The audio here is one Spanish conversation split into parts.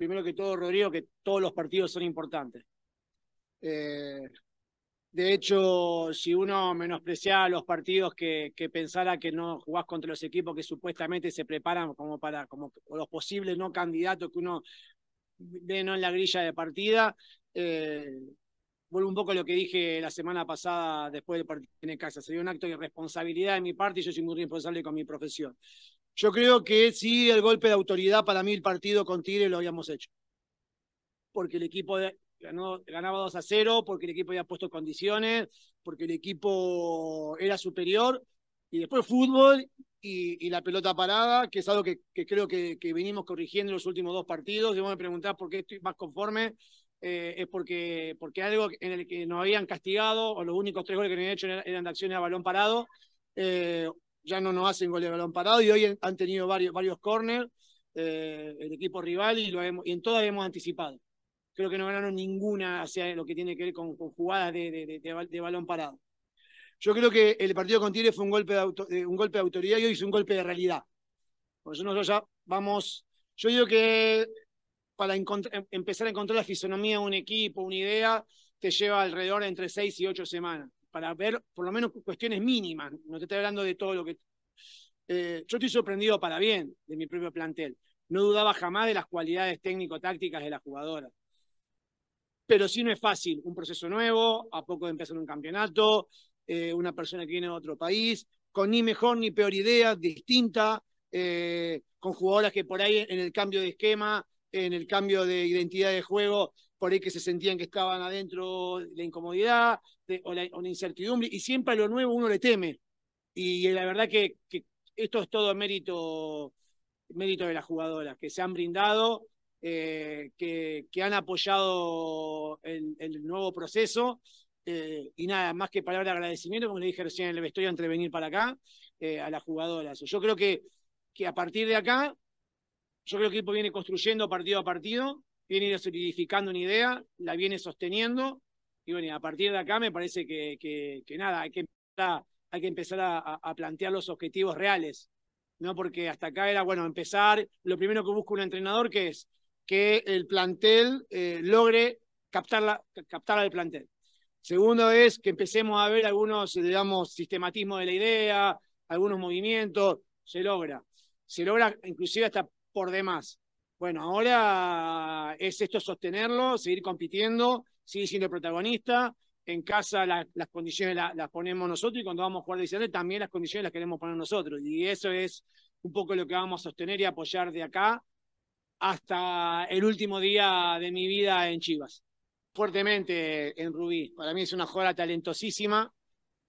primero que todo, Rodrigo, que todos los partidos son importantes. Eh, de hecho, si uno menospreciaba los partidos que, pensara que no jugás contra los equipos que supuestamente se preparan como para como los posibles no candidatos que uno ve no en la grilla de partida, eh, vuelvo un poco a lo que dije la semana pasada después del partido en casa. Sería un acto de irresponsabilidad de mi parte y yo soy muy responsable con mi profesión. Yo creo que sí, el golpe de autoridad para mí el partido con Tigre lo habíamos hecho. Porque el equipo ganó, ganaba 2 a 0, porque el equipo había puesto condiciones, porque el equipo era superior. Y después fútbol y, la pelota parada, que es algo que, creo que, venimos corrigiendo en los últimos dos partidos. Y vos me preguntás por qué estoy más conforme. Eh, es porque, porque algo en el que nos habían castigado, o los únicos tres goles que nos habían hecho eran de acciones a balón parado. Eh, ya no nos hacen gol de balón parado y hoy han tenido varios, varios corners eh, el equipo rival y, lo hemos, y en todas hemos anticipado. Creo que no ganaron ninguna hacia lo que tiene que ver con, jugadas de, balón parado. Yo creo que el partido con Tigre fue un golpe de, eh, autoridad y hoy es un golpe de realidad. nosotros vamos, yo digo que para em, empezar a encontrar la fisonomía de un equipo, una idea, te lleva alrededor de entre seis y ocho semanas para ver por lo menos cuestiones mínimas. No te estoy hablando de todo lo que... Eh, yo estoy sorprendido para bien de mi propio plantel. No dudaba jamás de las cualidades técnico-tácticas de la jugadora. Pero sí no es fácil. Un proceso nuevo, a poco de empezar un campeonato, eh, una persona que viene de otro país, con ni mejor ni peor idea, distinta, eh, con jugadoras que por ahí en el cambio de esquema en el cambio de identidad de juego, por ahí que se sentían que estaban adentro, la incomodidad o, la, incertidumbre, y siempre a lo nuevo uno le teme. Y la verdad que, esto es todo mérito, mérito de las jugadoras, que se han brindado, eh, que, que, han apoyado el, nuevo proceso. Eh, y nada, más que palabras de agradecimiento, como le dije recién en el vestuario entre venir para acá, eh, a las jugadoras. Yo creo que, que a partir de acá yo creo que el equipo viene construyendo partido a partido, viene solidificando una idea, la viene sosteniendo. Y bueno, a partir de acá me parece que, nada, hay que empezar, hay que empezar a, plantear los objetivos reales. ¿no? Porque hasta acá era, bueno, empezar. Lo primero que busca un entrenador que es que el plantel eh, logre captar, captar al plantel. Segundo es que empecemos a ver algunos, digamos, sistematismo de la idea, algunos movimientos, se logra. Se logra inclusive hasta por demás. Bueno, ahora es esto sostenerlo, seguir compitiendo, seguir siendo protagonista. En casa las condiciones las ponemos nosotros y cuando vamos a jugar de también las condiciones las queremos poner nosotros. Y eso es un poco lo que vamos a sostener y apoyar de acá hasta el último día de mi vida en Chivas. Fuertemente en Rubí. Para mí es una jugadora talentosísima,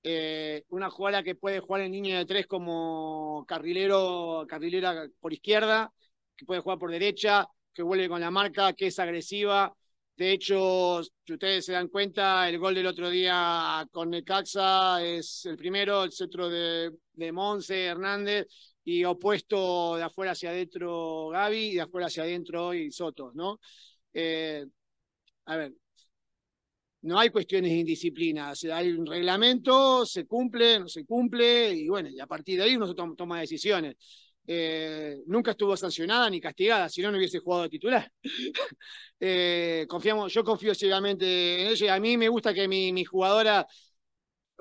eh, una jugadora que puede jugar en niño de tres como carrilero, carrilera por izquierda, que puede jugar por derecha, que vuelve con la marca, que es agresiva. De hecho, si ustedes se dan cuenta, el gol del otro día con Necaxa es el primero, el centro de, de Monse Hernández y opuesto de afuera hacia adentro Gaby y de afuera hacia adentro hoy Soto, ¿no? Eh, a ver, no hay cuestiones de indisciplina, hay un reglamento, se cumple, no se cumple y bueno, y a partir de ahí uno toma decisiones. Eh, nunca estuvo sancionada ni castigada, si no, no hubiese jugado titular. Eh, confiamos, yo confío ciegamente en ella y a mí me gusta que mi, mi jugadora,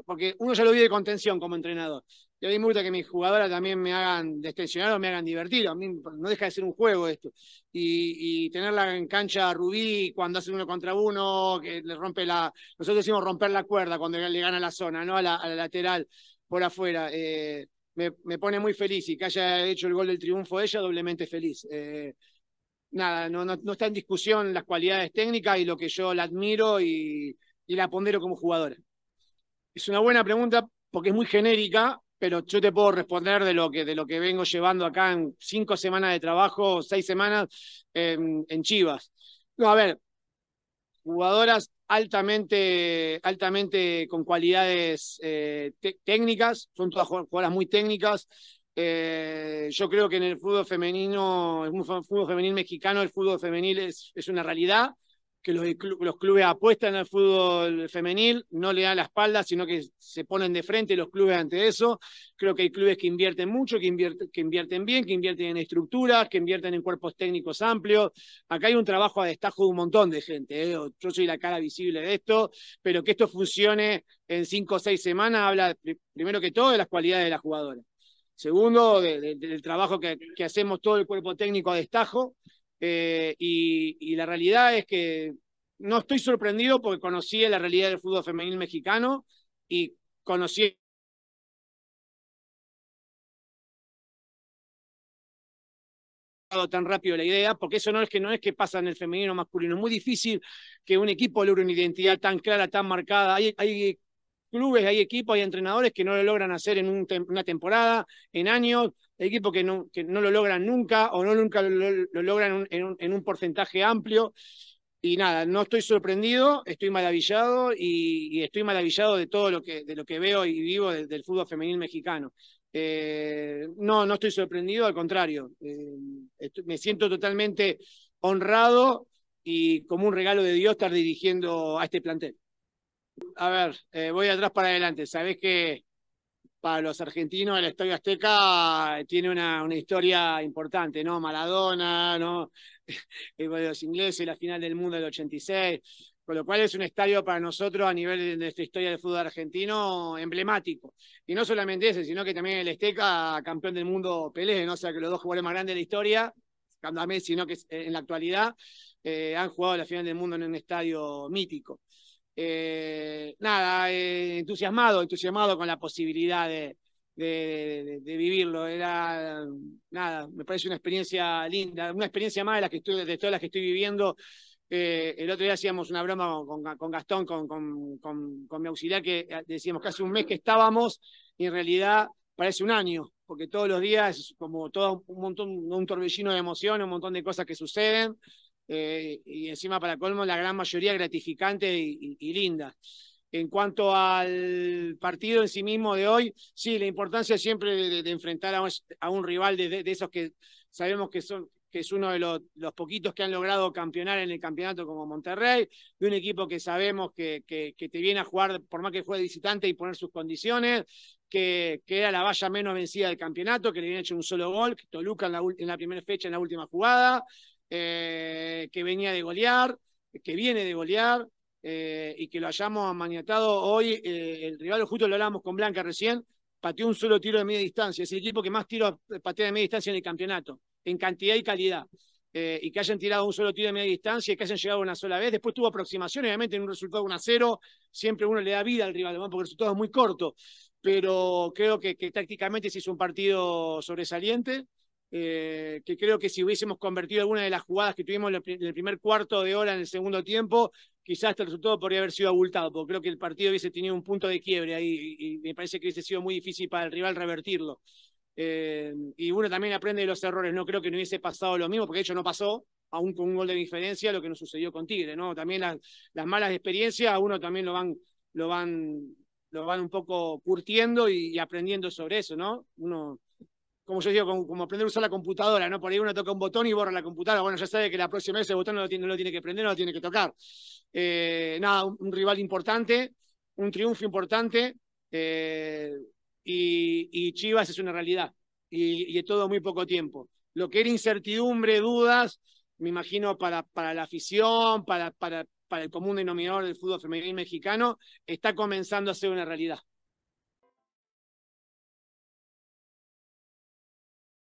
porque uno ya lo vive de contención como entrenador, y a mí me gusta que mis jugadoras también me hagan destensionar o me hagan divertir. A mí no deja de ser un juego esto. Y, tenerla en cancha a Rubí cuando hace uno contra uno, que le rompe la. Nosotros decimos romper la cuerda cuando le gana la zona, ¿no? A la, lateral por afuera. Eh, me, pone muy feliz y que haya hecho el gol del triunfo ella, doblemente feliz. Eh, nada, no, no, está en discusión las cualidades técnicas y lo que yo la admiro y, la pondero como jugadora. Es una buena pregunta porque es muy genérica, pero yo te puedo responder de lo que, de lo que vengo llevando acá en cinco semanas de trabajo, seis semanas en Chivas. No, a ver, jugadoras altamente, altamente con cualidades eh, técnicas, son todas jugadoras muy técnicas. Eh, yo creo que en el fútbol femenino, en el fútbol femenino mexicano, el fútbol femenil es, es una realidad que los, clubes apuestan al fútbol femenil, no le dan la espalda, sino que se ponen de frente los clubes ante eso. Creo que hay clubes que invierten mucho, que, invierten, bien, que invierten en estructuras, que invierten en cuerpos técnicos amplios. Acá hay un trabajo a destajo de un montón de gente. ¿eh? Yo soy la cara visible de esto, pero que esto funcione en cinco o seis semanas habla primero que todo de las cualidades de las jugadoras. Segundo, del trabajo que, que hacemos todo el cuerpo técnico a destajo, eh, y, la realidad es que no estoy sorprendido porque conocí la realidad del fútbol femenil mexicano y conocí. tan rápido la idea, porque eso no es que no es que pasa en el femenino masculino, es muy difícil que un equipo logre una identidad tan clara, tan marcada, hay, hay clubes, hay equipos, hay entrenadores que no lo logran hacer en una temporada, en años, hay equipos que no, que no lo logran nunca o no nunca lo, logran en, un, porcentaje amplio. Y nada, no estoy sorprendido, estoy maravillado y, estoy maravillado de todo lo que, de lo que veo y vivo del, fútbol femenil mexicano. Eh, no, no estoy sorprendido, al contrario, eh, me siento totalmente honrado y como un regalo de Dios estar dirigiendo a este plantel. A ver, eh, voy atrás para adelante. Sabés que para los argentinos la historia Azteca eh, tiene una, historia importante, ¿no? Maradona, ¿no? los ingleses, la final del mundo del 86, con lo cual es un estadio para nosotros a nivel de nuestra historia del fútbol argentino emblemático. Y no solamente ese, sino que también el Azteca, campeón del mundo Pelé, ¿no? O sea, que los dos jugadores más grandes de la historia, sino que eh, en la actualidad, han jugado la final del mundo en un estadio mítico. Eh, nada, eh, entusiasmado, entusiasmado con la posibilidad de, de, vivirlo. Era, nada, me parece una experiencia linda, una experiencia más de, las que estoy, de todas las que estoy viviendo. Eh, el otro día hacíamos una broma con, con Gastón, con, con, con, mi auxiliar, que decíamos que hace un mes que estábamos y en realidad parece un año, porque todos los días es como todo un montón, un torbellino de emociones, un montón de cosas que suceden. Eh, y encima para colmo la gran mayoría gratificante y, linda. En cuanto al partido en sí mismo de hoy, sí, la importancia siempre de, enfrentar a un, rival de, esos que sabemos que son que es uno de los, poquitos que han logrado campeonar en el campeonato como Monterrey, de un equipo que sabemos que, que, te viene a jugar, por más que juegue visitante y poner sus condiciones, que, era la valla menos vencida del campeonato, que le viene hecho un solo gol, que Toluca en la, en la primera fecha, en la última jugada, eh, que venía de golear, que viene de golear, eh, y que lo hayamos maniatado hoy. Eh, el rival, justo lo hablamos con Blanca recién, pateó un solo tiro de media distancia. Es el equipo que más tiro patea de media distancia en el campeonato, en cantidad y calidad. y que hayan tirado un solo tiro de media distancia y que hayan llegado una sola vez. Después tuvo aproximaciones, obviamente, en un resultado 1 a 0. Siempre uno le da vida al rival, porque el resultado es muy corto. Pero creo que, que tácticamente se hizo un partido sobresaliente. Eh, que creo que si hubiésemos convertido alguna de las jugadas que tuvimos en el primer cuarto de hora en el segundo tiempo, quizás este resultado podría haber sido abultado, porque creo que el partido hubiese tenido un punto de quiebre ahí y, me parece que hubiese sido muy difícil para el rival revertirlo. Eh, y uno también aprende de los errores, no creo que no hubiese pasado lo mismo, porque de hecho no pasó, aún con un gol de diferencia, lo que nos sucedió con Tigre, ¿no? También las, malas experiencias a uno también lo van, lo van, lo van un poco curtiendo y, y aprendiendo sobre eso, ¿no? Uno como yo digo, como, aprender a usar la computadora, ¿no? Por ahí uno toca un botón y borra la computadora. Bueno, ya sabe que la próxima vez el botón no lo tiene, tiene que prender, no lo tiene que tocar. Eh, nada, un, rival importante, un triunfo importante, eh, y, Chivas es una realidad. Y, y todo muy poco tiempo. Lo que era incertidumbre, dudas, me imagino para, para la afición, para, para, para el común denominador del fútbol femenil mexicano, está comenzando a ser una realidad.